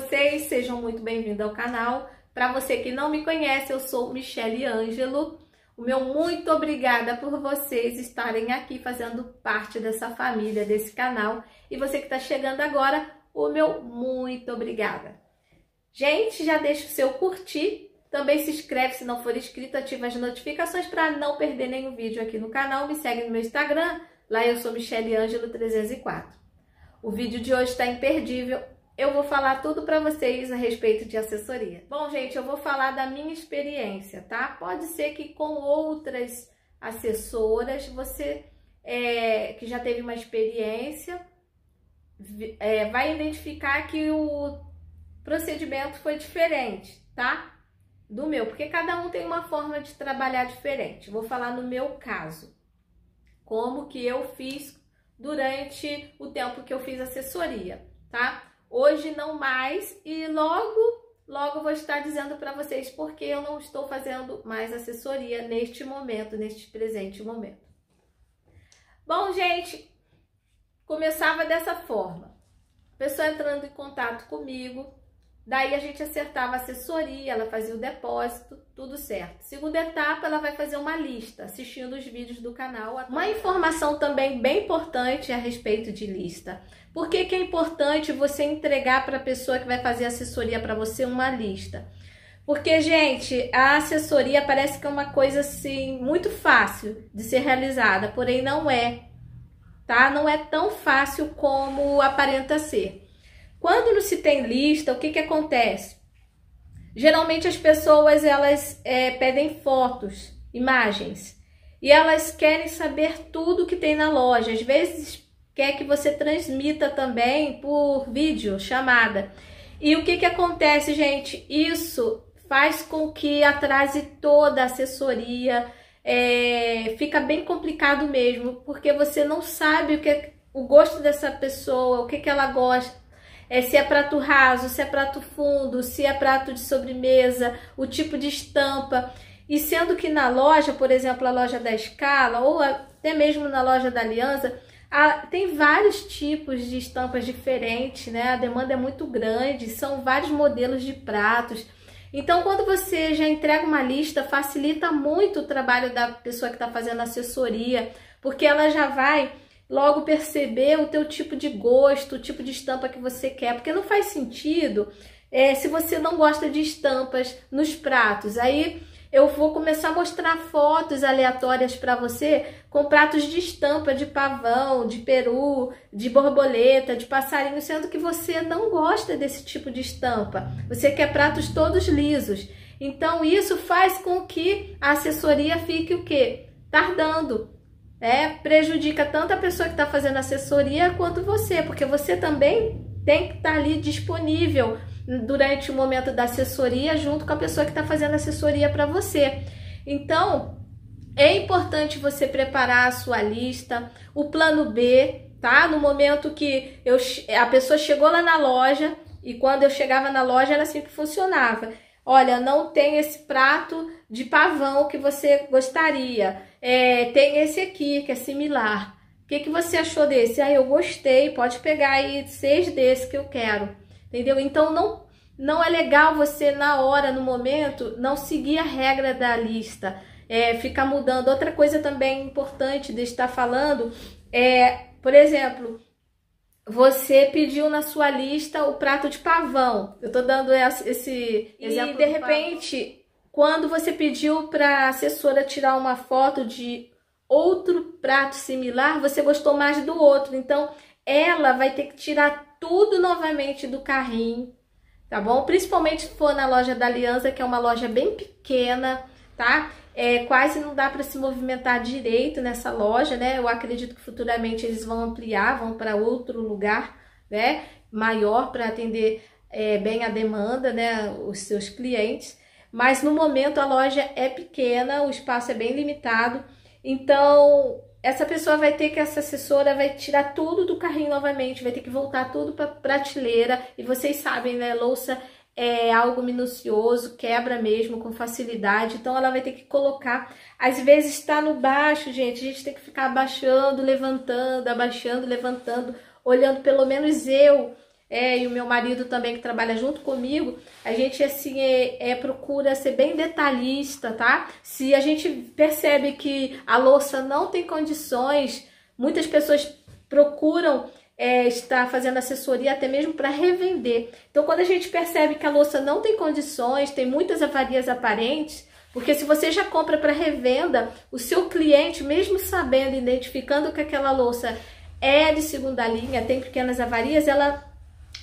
vocês? Sejam muito bem-vindos ao canal. Para você que não me conhece, eu sou Michele Ângelo. O meu muito obrigada por vocês estarem aqui fazendo parte dessa família, desse canal. E você que está chegando agora, o meu muito obrigada. Gente, já deixa o seu curtir. Também se inscreve se não for inscrito, ativa as notificações para não perder nenhum vídeo aqui no canal. Me segue no meu Instagram, lá eu sou Michele Ângelo 304. O vídeo de hoje está imperdível, eu vou falar tudo para vocês a respeito de assessoria. Bom, gente, eu vou falar da minha experiência, tá? Pode ser que com outras assessoras você é, que já teve uma experiência é, vai identificar que o procedimento foi diferente, tá? Do meu, porque cada um tem uma forma de trabalhar diferente. Vou falar no meu caso, como que eu fiz durante o tempo que eu fiz assessoria, tá? Hoje não mais e logo, logo vou estar dizendo para vocês porque eu não estou fazendo mais assessoria neste momento, neste presente momento. Bom, gente, começava dessa forma. pessoa entrando em contato comigo, Daí a gente acertava a assessoria, ela fazia o depósito, tudo certo. Segunda etapa, ela vai fazer uma lista, assistindo os vídeos do canal. Uma informação também bem importante a respeito de lista. Por que, que é importante você entregar para a pessoa que vai fazer assessoria para você uma lista? Porque, gente, a assessoria parece que é uma coisa assim muito fácil de ser realizada, porém não é, tá? Não é tão fácil como aparenta ser. Quando não se tem lista, o que, que acontece? Geralmente as pessoas elas é, pedem fotos, imagens, e elas querem saber tudo que tem na loja. Às vezes quer que você transmita também por vídeo, chamada. E o que, que acontece, gente? Isso faz com que atrase toda a assessoria, é, fica bem complicado mesmo, porque você não sabe o que o gosto dessa pessoa, o que, que ela gosta é, se é prato raso, se é prato fundo, se é prato de sobremesa, o tipo de estampa. E sendo que na loja, por exemplo, a loja da Escala ou até mesmo na loja da Aliança, tem vários tipos de estampas diferentes, né? A demanda é muito grande, são vários modelos de pratos. Então, quando você já entrega uma lista, facilita muito o trabalho da pessoa que está fazendo assessoria, porque ela já vai logo perceber o teu tipo de gosto, o tipo de estampa que você quer, porque não faz sentido é, se você não gosta de estampas nos pratos. Aí eu vou começar a mostrar fotos aleatórias para você com pratos de estampa de pavão, de peru, de borboleta, de passarinho, sendo que você não gosta desse tipo de estampa. Você quer pratos todos lisos. Então isso faz com que a assessoria fique o quê? Tardando, né, prejudica tanto a pessoa que está fazendo assessoria quanto você, porque você também tem que estar tá ali disponível durante o momento da assessoria junto com a pessoa que está fazendo assessoria para você. Então, é importante você preparar a sua lista, o plano B, tá? No momento que eu, a pessoa chegou lá na loja e quando eu chegava na loja ela sempre assim funcionava. Olha, não tem esse prato de pavão que você gostaria. É, tem esse aqui, que é similar. O que, que você achou desse? Ah, eu gostei, pode pegar aí seis desse que eu quero. Entendeu? Então, não, não é legal você, na hora, no momento, não seguir a regra da lista. É, ficar mudando. Outra coisa também importante de estar falando é, por exemplo, você pediu na sua lista o prato de pavão. Eu tô dando esse exemplo. E de repente, quando você pediu para a assessora tirar uma foto de outro prato similar, você gostou mais do outro. Então, ela vai ter que tirar tudo novamente do carrinho, tá bom? Principalmente se for na loja da Aliança, que é uma loja bem pequena, tá? É, quase não dá para se movimentar direito nessa loja, né? Eu acredito que futuramente eles vão ampliar, vão para outro lugar, né? Maior para atender é, bem a demanda, né? Os seus clientes mas no momento a loja é pequena, o espaço é bem limitado, então essa pessoa vai ter que, essa assessora vai tirar tudo do carrinho novamente, vai ter que voltar tudo para prateleira, e vocês sabem, né, louça é algo minucioso, quebra mesmo com facilidade, então ela vai ter que colocar. Às vezes está no baixo, gente, a gente tem que ficar abaixando, levantando, abaixando, levantando, olhando, pelo menos eu é, e o meu marido também que trabalha junto comigo, a gente assim é, é, procura ser bem detalhista, tá? Se a gente percebe que a louça não tem condições, muitas pessoas procuram é, estar fazendo assessoria até mesmo para revender. Então, quando a gente percebe que a louça não tem condições, tem muitas avarias aparentes, porque se você já compra para revenda, o seu cliente, mesmo sabendo, identificando que aquela louça é de segunda linha, tem pequenas avarias, ela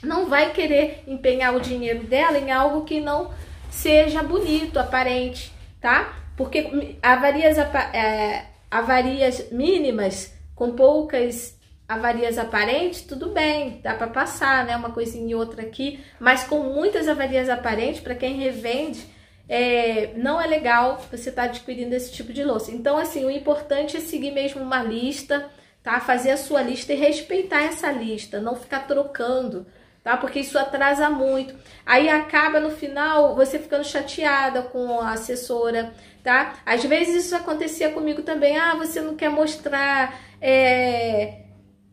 não vai querer empenhar o dinheiro dela em algo que não seja bonito, aparente, tá? Porque avarias, é, avarias mínimas com poucas avarias aparentes, tudo bem, dá para passar, né? Uma coisinha e outra aqui, mas com muitas avarias aparentes, para quem revende, é, não é legal você estar tá adquirindo esse tipo de louça. Então, assim, o importante é seguir mesmo uma lista, tá? Fazer a sua lista e respeitar essa lista, não ficar trocando tá? Porque isso atrasa muito. Aí acaba no final você ficando chateada com a assessora, tá? Às vezes isso acontecia comigo também. Ah, você não quer mostrar é,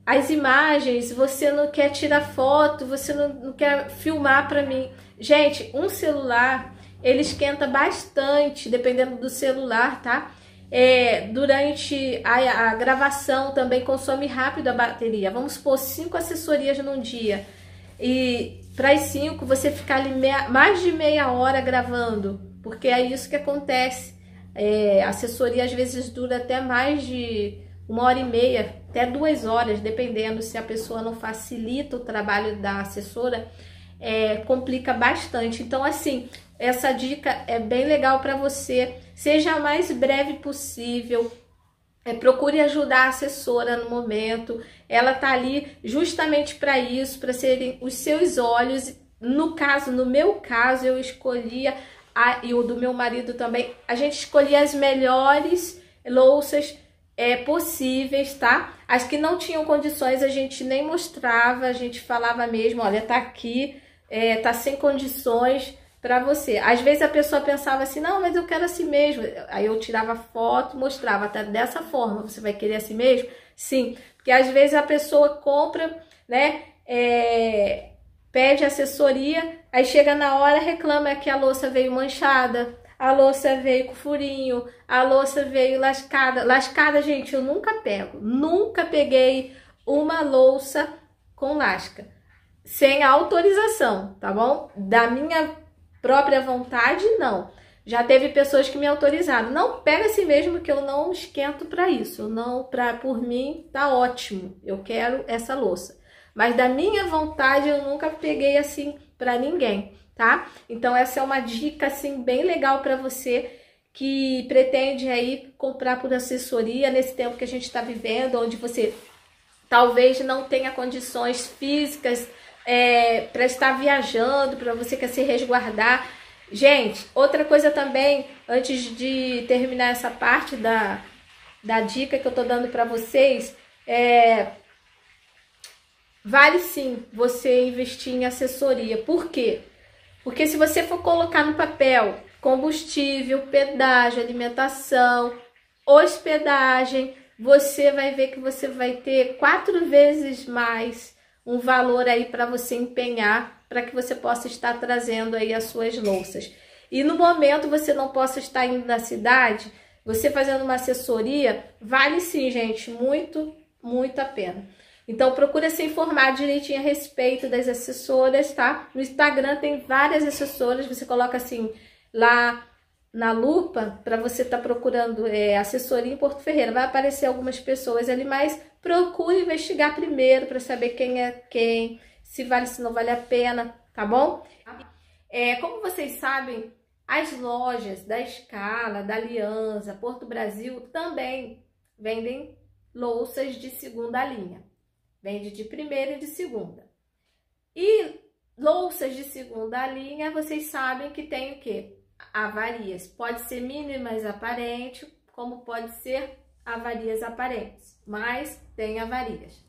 as imagens, você não quer tirar foto, você não, não quer filmar para mim. Gente, um celular ele esquenta bastante, dependendo do celular, tá? É, durante a, a gravação também consome rápido a bateria. Vamos supor cinco assessorias num dia e para as 5 você ficar ali meia, mais de meia hora gravando, porque é isso que acontece. É, a assessoria às vezes dura até mais de uma hora e meia, até duas horas, dependendo se a pessoa não facilita o trabalho da assessora, é, complica bastante. Então, assim, essa dica é bem legal para você. Seja a mais breve possível, é, procure ajudar a assessora no momento ela tá ali justamente para isso, para serem os seus olhos. No caso, no meu caso, eu escolhia a, e o do meu marido também, a gente escolhia as melhores louças é, possíveis, tá? As que não tinham condições a gente nem mostrava, a gente falava mesmo, olha, tá aqui, é, tá sem condições para você. Às vezes a pessoa pensava assim, não, mas eu quero assim mesmo. Aí eu tirava foto, mostrava, tá dessa forma, você vai querer assim mesmo? Sim, porque às vezes a pessoa compra, né? É, pede assessoria, aí chega na hora reclama que a louça veio manchada, a louça veio com furinho, a louça veio lascada. Lascada, gente, eu nunca pego. Nunca peguei uma louça com lasca. Sem autorização, tá bom? Da minha própria vontade, não. Já teve pessoas que me autorizaram. Não pega assim mesmo que eu não esquento para isso. Eu não, para por mim tá ótimo. Eu quero essa louça. Mas da minha vontade eu nunca peguei assim para ninguém, tá? Então essa é uma dica assim bem legal para você que pretende aí comprar por assessoria nesse tempo que a gente está vivendo, onde você talvez não tenha condições físicas é, para estar viajando, para você quer se resguardar Gente, outra coisa também, antes de terminar essa parte da, da dica que eu tô dando para vocês, é vale sim você investir em assessoria. Por quê? Porque se você for colocar no papel combustível, pedágio, alimentação, hospedagem, você vai ver que você vai ter quatro vezes mais um valor aí para você empenhar para que você possa estar trazendo aí as suas louças. E no momento você não possa estar indo na cidade, você fazendo uma assessoria, vale sim, gente, muito, muito a pena. Então procura se informar direitinho a respeito das assessoras, tá? No Instagram tem várias assessoras, você coloca assim lá na lupa para você estar tá procurando é, assessoria em Porto Ferreira. Vai aparecer algumas pessoas ali, mas procure investigar primeiro para saber quem é quem, se vale, se não vale a pena, tá bom? É, como vocês sabem, as lojas da Escala, da Aliança, Porto Brasil também vendem louças de segunda linha. Vende de primeira e de segunda. E louças de segunda linha, vocês sabem que tem o quê? Avarias. Pode ser mínimas aparente, como pode ser avarias aparentes, mas tem avarias.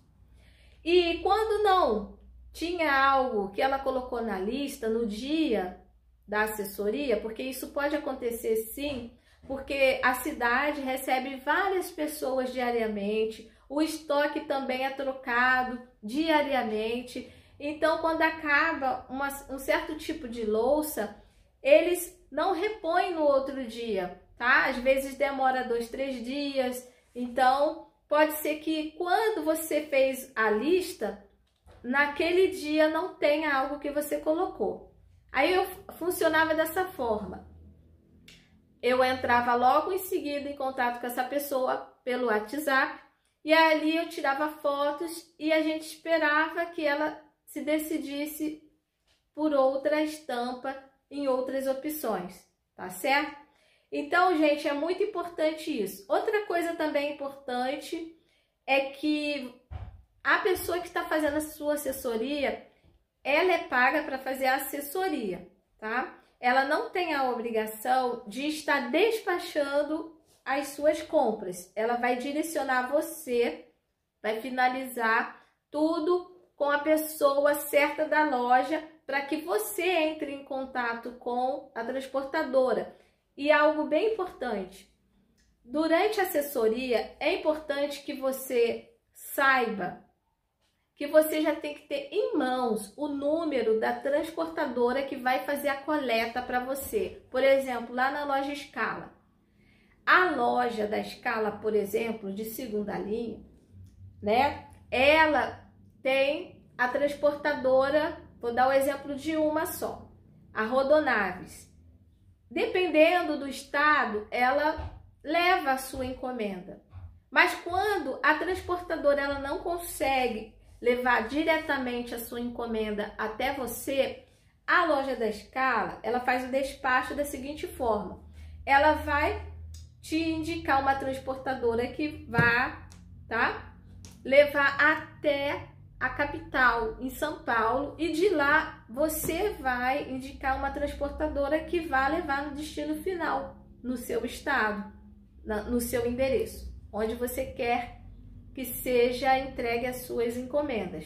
E quando não tinha algo que ela colocou na lista no dia da assessoria, porque isso pode acontecer sim, porque a cidade recebe várias pessoas diariamente, o estoque também é trocado diariamente. Então, quando acaba uma, um certo tipo de louça, eles não repõem no outro dia, tá? Às vezes demora dois, três dias. Então, pode ser que quando você fez a lista, naquele dia não tenha algo que você colocou. Aí eu funcionava dessa forma. Eu entrava logo em seguida em contato com essa pessoa pelo WhatsApp e ali eu tirava fotos e a gente esperava que ela se decidisse por outra estampa em outras opções, tá certo? Então, gente, é muito importante isso. Outra coisa também importante é que a pessoa que está fazendo a sua assessoria, ela é paga para fazer a assessoria, tá? Ela não tem a obrigação de estar despachando as suas compras. Ela vai direcionar você, vai finalizar tudo com a pessoa certa da loja para que você entre em contato com a transportadora. E algo bem importante, durante a assessoria é importante que você saiba que você já tem que ter em mãos o número da transportadora que vai fazer a coleta para você. Por exemplo, lá na loja Escala. A loja da Escala, por exemplo, de segunda linha, né? Ela tem a transportadora, vou dar o exemplo de uma só, a Rodonaves. Dependendo do estado, ela leva a sua encomenda. Mas quando a transportadora ela não consegue levar diretamente a sua encomenda até você, a loja da escala, ela faz o despacho da seguinte forma. Ela vai te indicar uma transportadora que vá, tá? Levar até a capital, em São Paulo, e de lá você vai indicar uma transportadora que vá levar no destino final, no seu estado, no seu endereço, onde você quer que seja entregue as suas encomendas.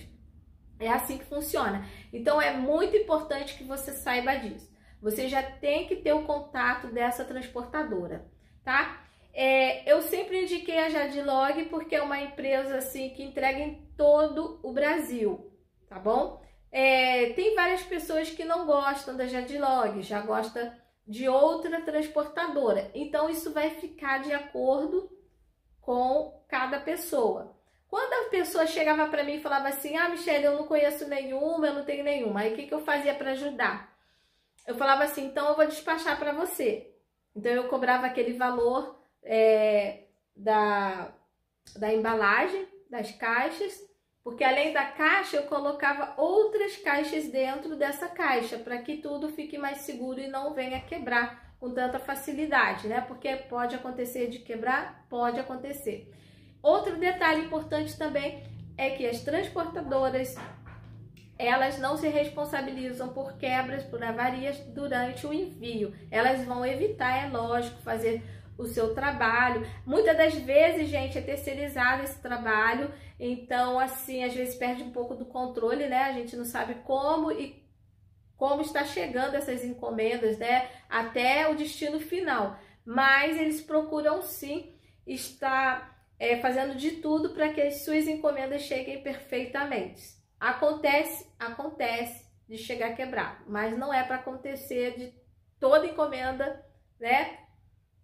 É assim que funciona. Então é muito importante que você saiba disso. Você já tem que ter o contato dessa transportadora, tá? É, eu sempre indiquei a Jadilog porque é uma empresa assim que entrega em todo o Brasil, tá bom? É, tem várias pessoas que não gostam da Jadilog, já gosta de outra transportadora. Então isso vai ficar de acordo com cada pessoa. Quando a pessoa chegava para mim e falava assim: Ah, Michelle, eu não conheço nenhuma, eu não tenho nenhuma, aí o que, que eu fazia para ajudar? Eu falava assim: Então eu vou despachar para você. Então eu cobrava aquele valor é, da, da embalagem, das caixas, porque além da caixa eu colocava outras caixas dentro dessa caixa para que tudo fique mais seguro e não venha quebrar com tanta facilidade, né? Porque pode acontecer de quebrar, pode acontecer. Outro detalhe importante também é que as transportadoras elas não se responsabilizam por quebras, por avarias durante o envio. Elas vão evitar, é lógico, fazer o seu trabalho. Muitas das vezes, gente, é terceirizado esse trabalho, então assim, às vezes perde um pouco do controle, né? A gente não sabe como e como está chegando essas encomendas, né, até o destino final. Mas eles procuram sim estar é, fazendo de tudo para que as suas encomendas cheguem perfeitamente. Acontece, acontece de chegar quebrado, mas não é para acontecer de toda encomenda, né,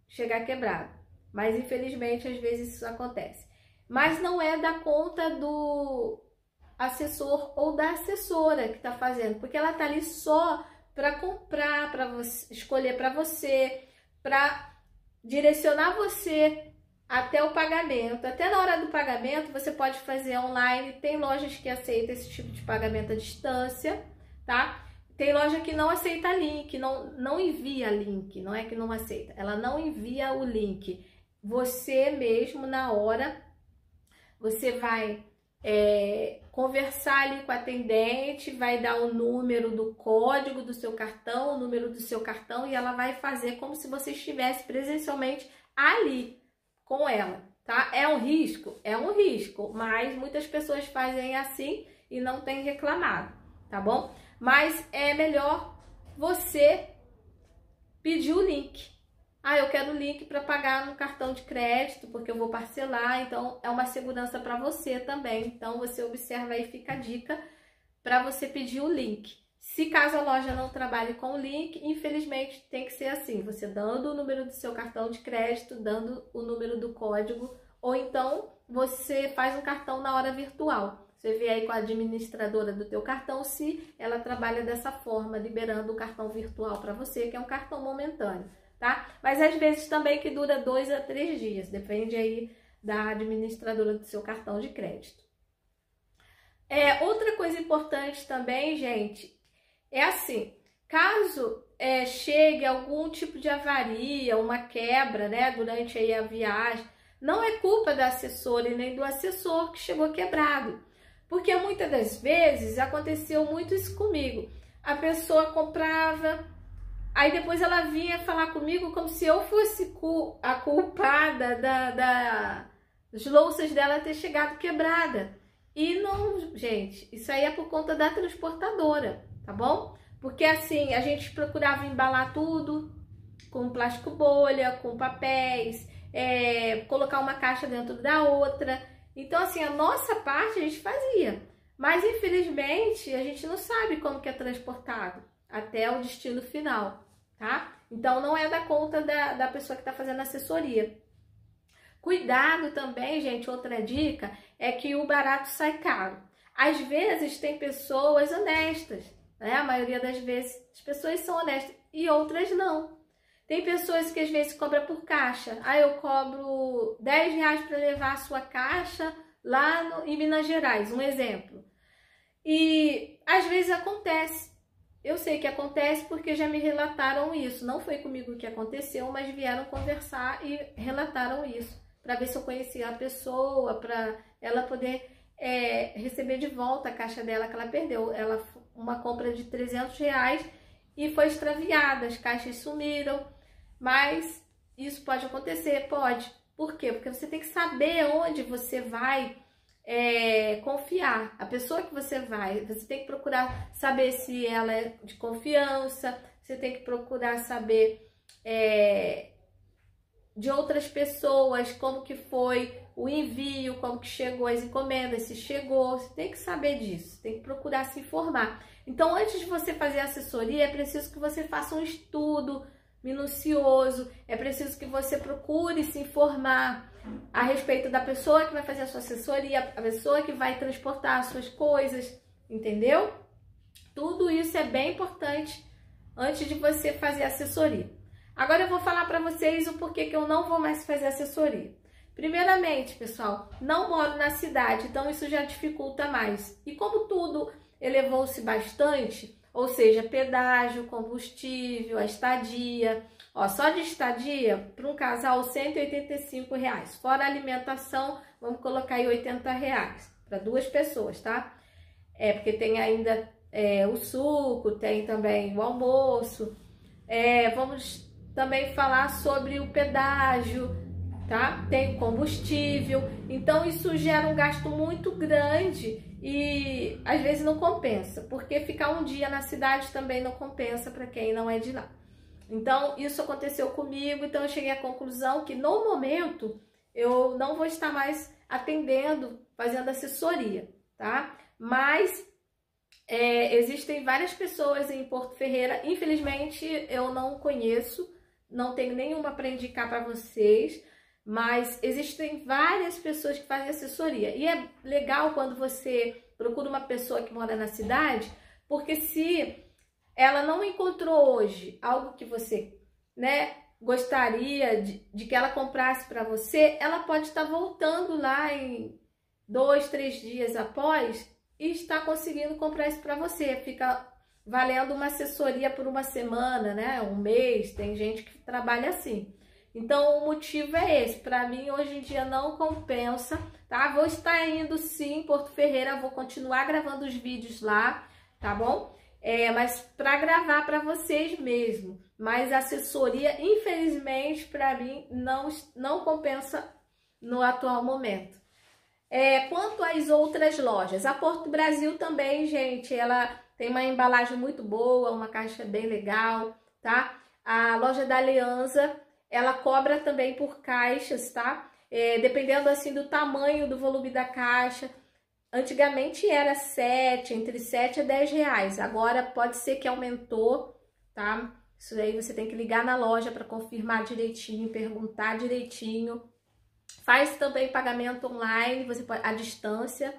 chegar quebrado. Mas infelizmente às vezes isso acontece. Mas não é da conta do assessor ou da assessora que está fazendo, porque ela está ali só para comprar, para escolher para você, para direcionar você até o pagamento. Até na hora do pagamento você pode fazer online, tem lojas que aceitam esse tipo de pagamento à distância, tá? Tem loja que não aceita link, não, não envia link, não é que não aceita, ela não envia o link. Você mesmo na hora, você vai é, conversar ali com a atendente, vai dar o número do código do seu cartão, o número do seu cartão e ela vai fazer como se você estivesse presencialmente ali com ela, tá? É um risco? É um risco, mas muitas pessoas fazem assim e não tem reclamado, tá bom? Mas é melhor você pedir o link, ah, eu quero o link para pagar no cartão de crédito, porque eu vou parcelar. Então, é uma segurança para você também. Então, você observa aí, fica a dica para você pedir o link. Se caso a loja não trabalhe com o link, infelizmente tem que ser assim: você dando o número do seu cartão de crédito, dando o número do código, ou então você faz um cartão na hora virtual. Você vê aí com a administradora do teu cartão se ela trabalha dessa forma, liberando o cartão virtual para você, que é um cartão momentâneo tá? Mas às vezes também que dura dois a três dias, depende aí da administradora do seu cartão de crédito. É, outra coisa importante também, gente, é assim, caso é, chegue algum tipo de avaria, uma quebra, né, durante aí a viagem, não é culpa da assessora e nem do assessor que chegou quebrado. Porque muitas das vezes aconteceu muito isso comigo. A pessoa comprava Aí depois ela vinha falar comigo como se eu fosse a culpada da, da, das louças dela ter chegado quebrada. E não, gente, isso aí é por conta da transportadora, tá bom? Porque assim, a gente procurava embalar tudo com plástico bolha, com papéis, é, colocar uma caixa dentro da outra. Então, assim, a nossa parte a gente fazia. Mas, infelizmente, a gente não sabe como que é transportado até o destino final, tá? Então não é da conta da, da pessoa que está fazendo assessoria. Cuidado também, gente, outra dica é que o barato sai caro. Às vezes tem pessoas honestas, né? A maioria das vezes as pessoas são honestas e outras não. Tem pessoas que às vezes cobra por caixa. Ah, eu cobro 10 reais para levar a sua caixa lá no, em Minas Gerais, um exemplo. E às vezes acontece eu sei que acontece porque já me relataram isso. Não foi comigo que aconteceu, mas vieram conversar e relataram isso para ver se eu conhecia a pessoa, para ela poder é, receber de volta a caixa dela que ela perdeu. Ela uma compra de 300 reais e foi extraviada, as caixas sumiram. Mas isso pode acontecer, pode. Por quê? Porque você tem que saber onde você vai é, confiar. A pessoa que você vai, você tem que procurar saber se ela é de confiança, você tem que procurar saber é, de outras pessoas, como que foi o envio, como que chegou as encomendas, se chegou, você tem que saber disso, tem que procurar se informar. Então, antes de você fazer assessoria, é preciso que você faça um estudo, minucioso, é preciso que você procure se informar a respeito da pessoa que vai fazer a sua assessoria, a pessoa que vai transportar as suas coisas, entendeu? Tudo isso é bem importante antes de você fazer assessoria. Agora eu vou falar para vocês o porquê que eu não vou mais fazer assessoria. Primeiramente, pessoal, não moro na cidade, então isso já dificulta mais. E como tudo elevou-se bastante, ou seja, pedágio, combustível, a estadia. Ó, só de estadia, para um casal, 185 reais. Fora alimentação, vamos colocar aí 80 reais para duas pessoas, tá? É, porque tem ainda é, o suco, tem também o almoço. É, vamos também falar sobre o pedágio, tá? Tem combustível. Então, isso gera um gasto muito grande e às vezes não compensa, porque ficar um dia na cidade também não compensa para quem não é de lá. Então, isso aconteceu comigo, então eu cheguei à conclusão que no momento eu não vou estar mais atendendo, fazendo assessoria, tá? Mas é, existem várias pessoas em Porto Ferreira, infelizmente eu não conheço, não tenho nenhuma para indicar para vocês, mas existem várias pessoas que fazem assessoria. E é legal quando você procura uma pessoa que mora na cidade, porque se ela não encontrou hoje algo que você, né, gostaria de, de que ela comprasse para você, ela pode estar voltando lá em dois, três dias após e está conseguindo comprar isso para você. Fica valendo uma assessoria por uma semana, né? Um mês. Tem gente que trabalha assim. Então, o motivo é esse. Para mim, hoje em dia não compensa, tá? Vou estar indo sim em Porto Ferreira, vou continuar gravando os vídeos lá, tá bom? É, mas para gravar para vocês mesmo. Mas assessoria, infelizmente, para mim não, não compensa no atual momento. É, quanto às outras lojas, a Porto Brasil também, gente, ela tem uma embalagem muito boa, uma caixa bem legal, tá? A loja da Aliança ela cobra também por caixas, tá? É, dependendo assim do tamanho, do volume da caixa. Antigamente era 7, entre 7 e 10 reais. Agora pode ser que aumentou, tá? Isso aí você tem que ligar na loja para confirmar direitinho, perguntar direitinho. Faz também pagamento online, você pode, à distância.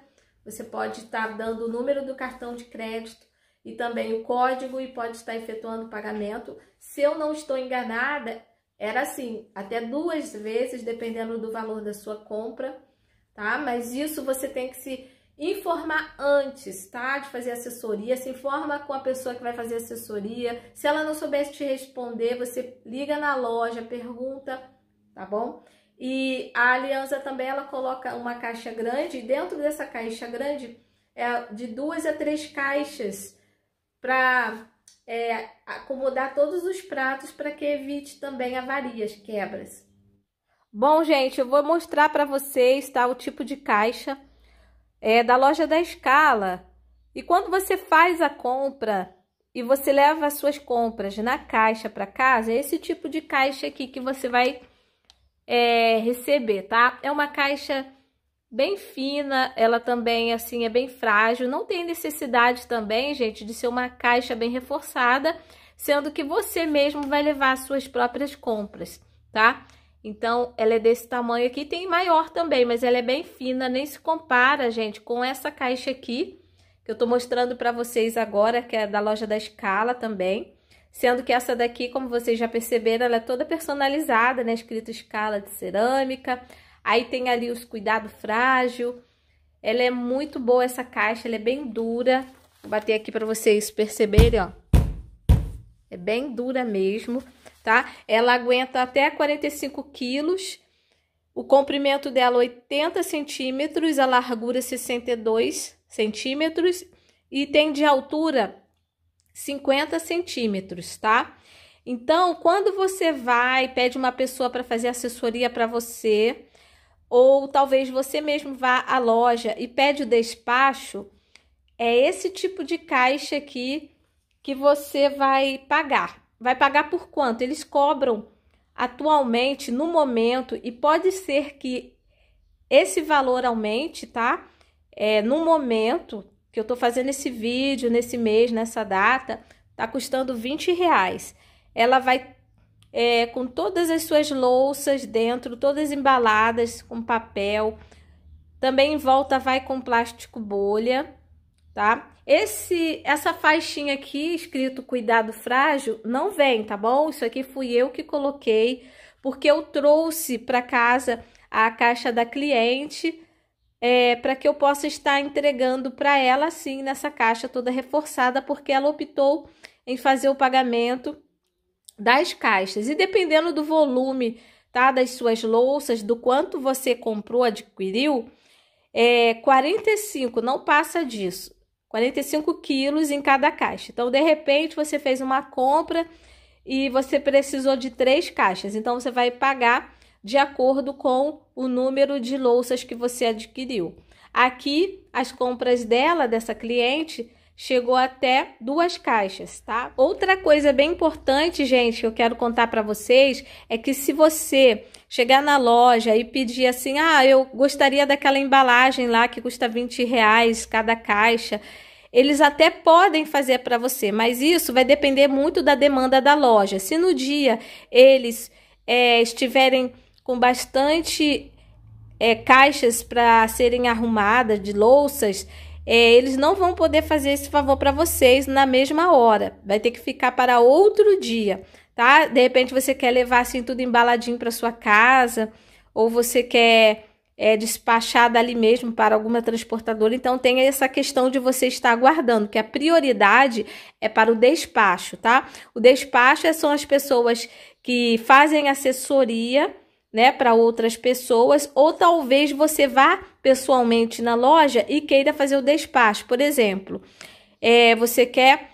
Você pode estar tá dando o número do cartão de crédito e também o código e pode estar efetuando o pagamento. Se eu não estou enganada, era assim, até duas vezes, dependendo do valor da sua compra, tá? Mas isso você tem que se informar antes, tá? De fazer assessoria, se informa com a pessoa que vai fazer assessoria. Se ela não soubesse te responder, você liga na loja, pergunta, tá bom? E a Aliança também ela coloca uma caixa grande, e dentro dessa caixa grande é de duas a três caixas para é, acomodar todos os pratos para que evite também avarias, quebras. Bom, gente, eu vou mostrar para vocês tá, o tipo de caixa é, da loja da Escala. E quando você faz a compra e você leva as suas compras na caixa para casa, é esse tipo de caixa aqui que você vai é, receber, tá? É uma caixa bem fina, ela também, assim, é bem frágil. Não tem necessidade também, gente, de ser uma caixa bem reforçada, sendo que você mesmo vai levar as suas próprias compras, tá? Então, ela é desse tamanho aqui, tem maior também, mas ela é bem fina, nem se compara, gente, com essa caixa aqui, que eu tô mostrando pra vocês agora, que é da loja da Escala também. Sendo que essa daqui, como vocês já perceberam, ela é toda personalizada, né? Escrito Escala de cerâmica, Aí tem ali os cuidado frágil. Ela é muito boa essa caixa, ela é bem dura. Vou bater aqui para vocês perceberem, ó. É bem dura mesmo, tá? Ela aguenta até 45 quilos. O comprimento dela 80 centímetros, a largura 62 centímetros e tem de altura 50 centímetros, tá? Então, quando você vai, pede uma pessoa para fazer assessoria para você, ou talvez você mesmo vá à loja e pede o despacho, é esse tipo de caixa aqui que você vai pagar. Vai pagar por quanto? Eles cobram atualmente, no momento, e pode ser que esse valor aumente, tá? É, no momento que eu tô fazendo esse vídeo, nesse mês, nessa data, tá custando 20 reais. Ela vai é, com todas as suas louças dentro, todas embaladas com papel. Também em volta vai com plástico bolha, tá? Esse, essa faixinha aqui, escrito cuidado frágil, não vem, tá bom? Isso aqui fui eu que coloquei, porque eu trouxe para casa a caixa da cliente, é, para que eu possa estar entregando para ela assim nessa caixa toda reforçada, porque ela optou em fazer o pagamento das caixas. E dependendo do volume, tá? Das suas louças, do quanto você comprou, adquiriu, é 45, não passa disso. 45 quilos em cada caixa. Então, de repente, você fez uma compra e você precisou de três caixas. Então, você vai pagar de acordo com o número de louças que você adquiriu. Aqui, as compras dela, dessa cliente, chegou até duas caixas, tá? Outra coisa bem importante, gente, que eu quero contar para vocês é que se você chegar na loja e pedir assim, ah, eu gostaria daquela embalagem lá que custa 20 reais cada caixa, eles até podem fazer para você, mas isso vai depender muito da demanda da loja. Se no dia eles é, estiverem com bastante é, caixas para serem arrumadas de louças, é, eles não vão poder fazer esse favor para vocês na mesma hora. Vai ter que ficar para outro dia, tá? De repente você quer levar assim tudo embaladinho para sua casa, ou você quer é, despachar dali mesmo para alguma transportadora. Então tem essa questão de você estar aguardando, que a prioridade é para o despacho, tá? O despacho é, são as pessoas que fazem assessoria, né, para outras pessoas, ou talvez você vá pessoalmente na loja e queira fazer o despacho. Por exemplo, é, você quer,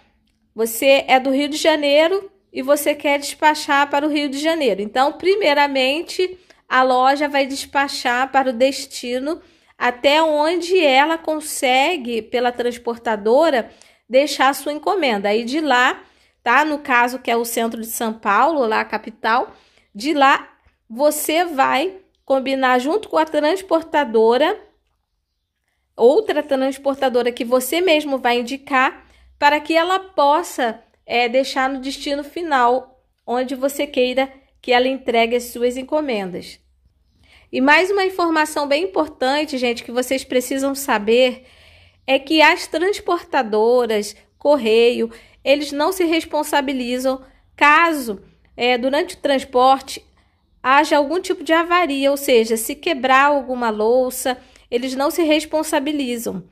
você é do Rio de Janeiro e você quer despachar para o Rio de Janeiro. Então, primeiramente, a loja vai despachar para o destino até onde ela consegue, pela transportadora, deixar a sua encomenda. Aí de lá, tá? No caso que é o centro de São Paulo, lá a capital, de lá você vai combinar junto com a transportadora, outra transportadora que você mesmo vai indicar, para que ela possa é, deixar no destino final, onde você queira que ela entregue as suas encomendas. E mais uma informação bem importante, gente, que vocês precisam saber é que as transportadoras, correio, eles não se responsabilizam caso é, durante o transporte haja algum tipo de avaria, ou seja, se quebrar alguma louça, eles não se responsabilizam,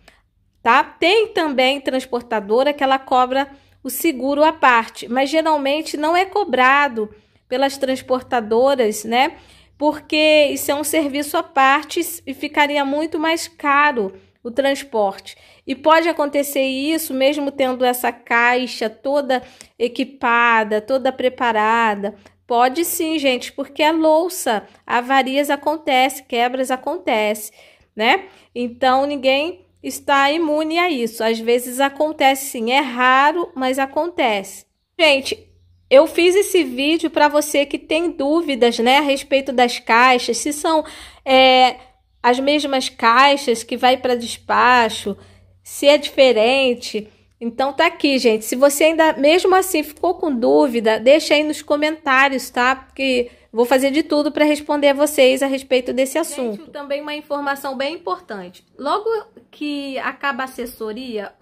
tá? Tem também transportadora que ela cobra o seguro à parte, mas geralmente não é cobrado pelas transportadoras, né? Porque isso é um serviço à parte e ficaria muito mais caro o transporte. E pode acontecer isso mesmo tendo essa caixa toda equipada, toda preparada, Pode sim, gente, porque a é louça, avarias acontece, quebras acontece, né? Então ninguém está imune a isso. Às vezes acontece sim, é raro, mas acontece. Gente, eu fiz esse vídeo para você que tem dúvidas, né, a respeito das caixas, se são é, as mesmas caixas que vai para despacho, se é diferente. Então tá aqui, gente. Se você ainda, mesmo assim, ficou com dúvida, deixa aí nos comentários, tá? Porque vou fazer de tudo para responder a vocês a respeito desse assunto. Gente, também uma informação bem importante. Logo que acaba a assessoria,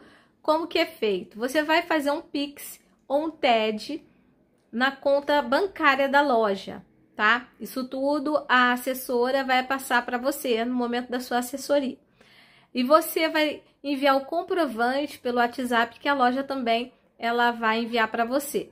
como que é feito? Você vai fazer um Pix ou um TED na conta bancária da loja, tá? Isso tudo a assessora vai passar para você no momento da sua assessoria. E você vai enviar o comprovante pelo WhatsApp que a loja também ela vai enviar para você.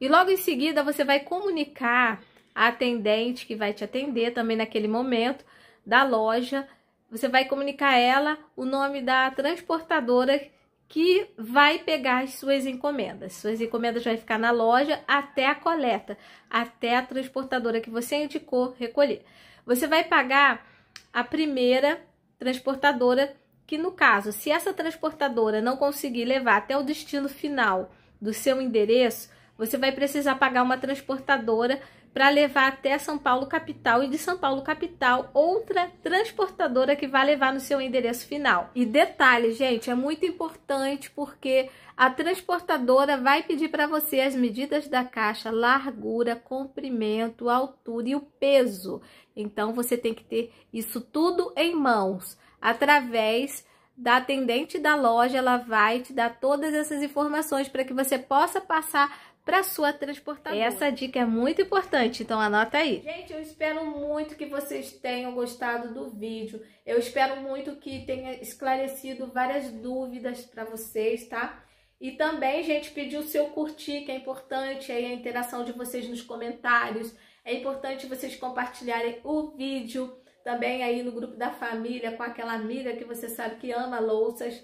E logo em seguida você vai comunicar a atendente que vai te atender também naquele momento da loja. Você vai comunicar a ela o nome da transportadora que vai pegar as suas encomendas. Suas encomendas vai ficar na loja até a coleta, até a transportadora que você indicou recolher. Você vai pagar a primeira transportadora, que no caso, se essa transportadora não conseguir levar até o destino final do seu endereço, você vai precisar pagar uma transportadora para levar até São Paulo capital e de São Paulo capital outra transportadora que vai levar no seu endereço final. E detalhe, gente, é muito importante porque a transportadora vai pedir para você as medidas da caixa, largura, comprimento, altura e o peso. Então você tem que ter isso tudo em mãos através da atendente da loja, ela vai te dar todas essas informações para que você possa passar para sua transportadora. Essa dica é muito importante, então anota aí. Gente, eu espero muito que vocês tenham gostado do vídeo. Eu espero muito que tenha esclarecido várias dúvidas para vocês, tá? E também, gente, pedir o seu curtir, que é importante aí a interação de vocês nos comentários. É importante vocês compartilharem o vídeo também aí no grupo da família com aquela amiga que você sabe que ama louças.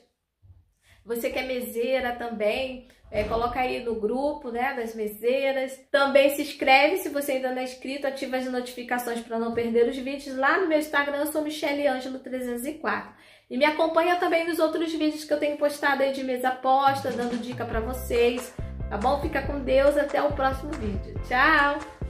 Você que é meseira também, é, coloca aí no grupo, né, das meseiras. Também se inscreve se você ainda não é inscrito, ativa as notificações para não perder os vídeos. Lá no meu Instagram eu sou micheleangelo304. E me acompanha também nos outros vídeos que eu tenho postado aí de mesa aposta, dando dica para vocês, tá bom? Fica com Deus, até o próximo vídeo. Tchau!